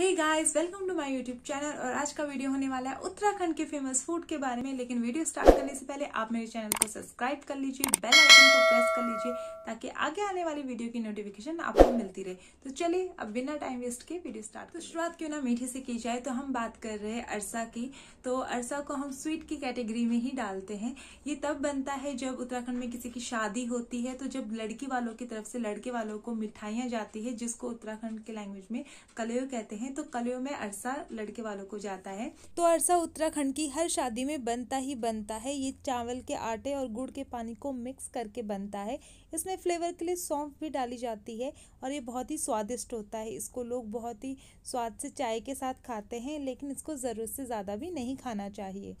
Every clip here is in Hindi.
hey guys welcome to my YouTube channel और आज का वीडियो होने वाला है उत्तराखंड के फेमस फूड के बारे में लेकिन वीडियो स्टार्ट करने से पहले आप मेरे चैनल को सब्सक्राइब कर लीजिए बेल आइकन को प्रेस कर लीजिए ताकि आगे आने वाली वीडियो की नोटिफिकेशन आपको मिलती रहे तो चलिए अब बिना टाइम वेस्ट के वीडियो स्टार्ट तो शुरुआत क्यों ना मीठे से की जाए तो हम बात कर रहे हैं अरसा की तो अरसा को हम स्वीट की कैटेगरी में ही डालते हैं ये तब बनता है जब उत्तराखंड में किसी की शादी होती है तो जब लड़की वालों की तरफ से लड़के वालों को मिठाइयाँ जाती है जिसको उत्तराखंड के लैंग्वेज में कलयो कहते हैं नहीं तो कलियों में अरसा लड़के वालों को जाता है तो अरसा उत्तराखंड की हर शादी में बनता ही बनता है ये चावल के आटे और गुड़ के पानी को मिक्स करके बनता है इसमें फ्लेवर के लिए सौंफ भी डाली जाती है और ये बहुत ही स्वादिष्ट होता है इसको लोग बहुत ही स्वाद से चाय के साथ खाते हैं लेकिन इसको ज़रूरत से ज़्यादा भी नहीं खाना चाहिए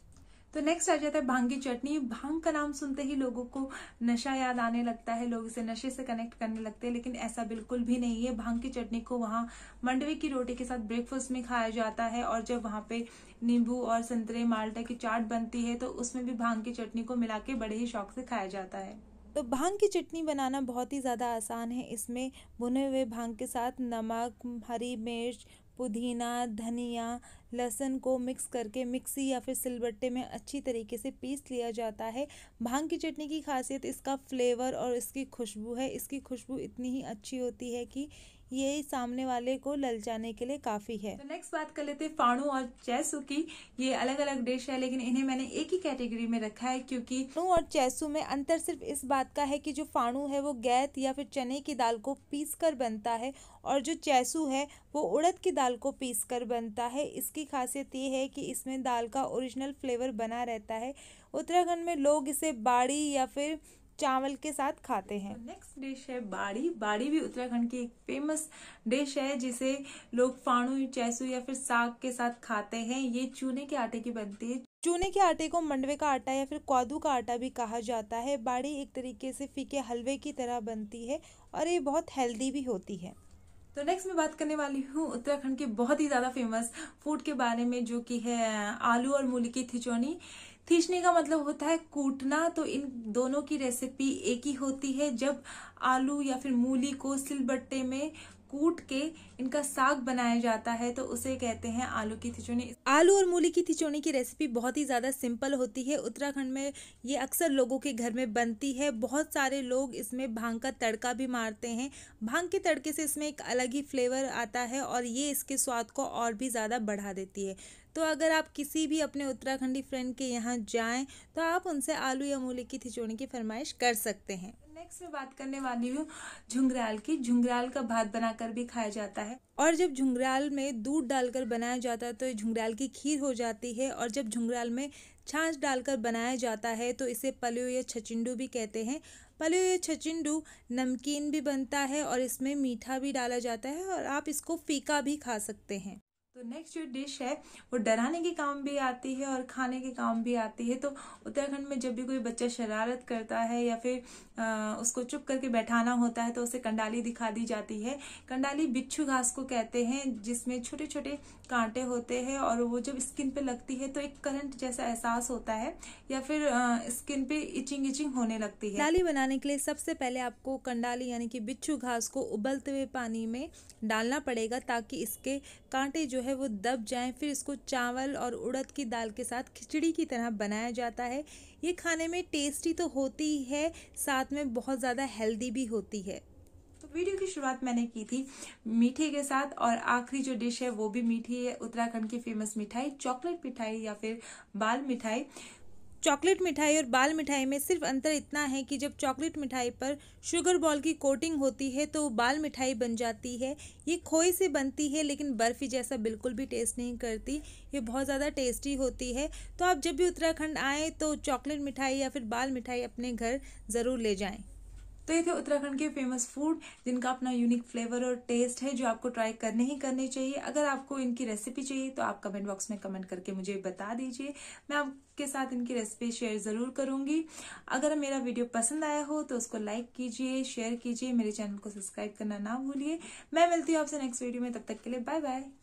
तो नेक्स्ट आ जाता है भांग की चटनी भांग का नाम सुनते ही लोगों को नशा याद आने लगता है लोग इसे नशे से कनेक्ट करने लगते हैं लेकिन ऐसा बिल्कुल भी नहीं है भांग की चटनी को वहाँ मंडवे की रोटी के साथ ब्रेकफास्ट में खाया जाता है और जब वहाँ पे नींबू और संतरे माल्टा की चाट बनती है तो उसमें भी भांग की चटनी को मिला के बड़े ही शौक से खाया जाता है तो भांग की चटनी बनाना बहुत ही ज़्यादा आसान है इसमें भुने हुए भांग के साथ नमक हरी मिर्च पुदीना धनिया लहसुन को मिक्स करके मिक्सी या फिर सिलबट्टे में अच्छी तरीके से पीस लिया जाता है भांग की चटनी की खासियत इसका फ्लेवर और इसकी खुशबू है इसकी खुशबू इतनी ही अच्छी होती है कि ये सामने वाले को ललचाने के लिए काफ़ी है तो नेक्स्ट बात कर लेते हैं और चैसू की ये अलग अलग डिश है लेकिन इन्हें मैंने एक ही कैटेगरी में रखा है क्योंकि फाणू और चैसू में अंतर सिर्फ इस बात का है कि जो फाणु है वो गैत या फिर चने की दाल को पीस कर बनता है और जो चैसू है वो उड़द की दाल को पीस कर बनता है इसकी खासियत ये है कि इसमें दाल का ओरिजिनल फ्लेवर बना रहता है उत्तराखंड में लोग इसे बाड़ी या फिर चावल के साथ खाते हैं नेक्स्ट डिश है बाड़ी बाड़ी भी उत्तराखंड की एक फेमस डिश है जिसे लोग फाणू चैसू या फिर साग के साथ खाते हैं ये चूने के आटे की बनती है चूने के आटे को मंडवे का आटा या फिर कौदू का आटा भी कहा जाता है बाड़ी एक तरीके से फीके हलवे की तरह बनती है और ये बहुत हेल्दी भी होती है तो नेक्स्ट मैं बात करने वाली हूँ उत्तराखंड के बहुत ही ज़्यादा फेमस फूड के बारे में जो कि है आलू और मूली की थिचौनी थीचने का मतलब होता है कूटना तो इन दोनों की रेसिपी एक ही होती है जब आलू या फिर मूली को सिलबट्टे में कूट के इनका साग बनाया जाता है तो उसे कहते हैं आलू की थिचोनी आलू और मूली की थिचोनी की रेसिपी बहुत ही ज़्यादा सिंपल होती है उत्तराखंड में ये अक्सर लोगों के घर में बनती है बहुत सारे लोग इसमें भांग का तड़का भी मारते हैं भांग के तड़के से इसमें एक अलग ही फ्लेवर आता है और ये इसके स्वाद को और भी ज़्यादा बढ़ा देती है तो अगर आप किसी भी अपने उत्तराखंडी फ्रेंड के यहाँ जाएँ तो आप उनसे आलू या मूली की थिचोड़ी की फरमाइश कर सकते हैं नेक्स्ट मैं बात करने वाली हूँ झुंघराल की झुंघराल का भात बनाकर भी खाया जाता है और जब झुंघराल में दूध डालकर बनाया जाता है तो झुंघराल की खीर हो जाती है और जब झुंघराल में छाछ डालकर बनाया जाता है तो इसे पलियो या छचिंडू भी कहते हैं पलियो या छचिंडू नमकीन भी बनता है और इसमें मीठा भी डाला जाता है और आप इसको फीका भी खा सकते हैं तो नेक्स्ट जो डिश है वो डराने के काम भी आती है और खाने के काम भी आती है तो उत्तराखंड में जब भी कोई बच्चा शरारत करता है या फिर आ, उसको चुप करके बैठाना होता है तो उसे कंडाली दिखा दी जाती है कंडाली बिच्छू घास को कहते हैं जिसमें छोटे छोटे कांटे होते हैं और वो जब स्किन पे लगती है तो एक करंट जैसा एहसास होता है या फिर आ, स्किन पे इचिंग इचिंग होने लगती है कंडाली बनाने के लिए सबसे पहले आपको कंडाली यानी कि बिच्छू घास को उबलते हुए पानी में डालना पड़ेगा ताकि इसके कांटे जो है है वो दब जाए फिर इसको चावल और उड़द की दाल के साथ खिचड़ी की तरह बनाया जाता है ये खाने में टेस्टी तो होती ही है साथ में बहुत ज़्यादा हेल्दी भी होती है तो वीडियो की शुरुआत मैंने की थी मीठे के साथ और आखिरी जो डिश है वो भी मीठी है उत्तराखंड की फेमस मिठाई चॉकलेट मिठाई या फिर बाल मिठाई चॉकलेट मिठाई और बाल मिठाई में सिर्फ अंतर इतना है कि जब चॉकलेट मिठाई पर शुगर बॉल की कोटिंग होती है तो बाल मिठाई बन जाती है ये खोए से बनती है लेकिन बर्फ़ी जैसा बिल्कुल भी टेस्ट नहीं करती ये बहुत ज़्यादा टेस्टी होती है तो आप जब भी उत्तराखंड आएँ तो चॉकलेट मिठाई या फिर बाल मिठाई अपने घर ज़रूर ले जाएँ तो ये थे उत्तराखंड के फेमस फूड जिनका अपना यूनिक फ्लेवर और टेस्ट है जो आपको ट्राई करने ही करने चाहिए अगर आपको इनकी रेसिपी चाहिए तो आप कमेंट बॉक्स में कमेंट करके मुझे बता दीजिए मैं आपके साथ इनकी रेसिपी शेयर ज़रूर करूंगी अगर मेरा वीडियो पसंद आया हो तो उसको लाइक कीजिए शेयर कीजिए मेरे चैनल को सब्सक्राइब करना ना भूलिए मैं मिलती हूँ आपसे नेक्स्ट वीडियो में तब तक के लिए बाय बाय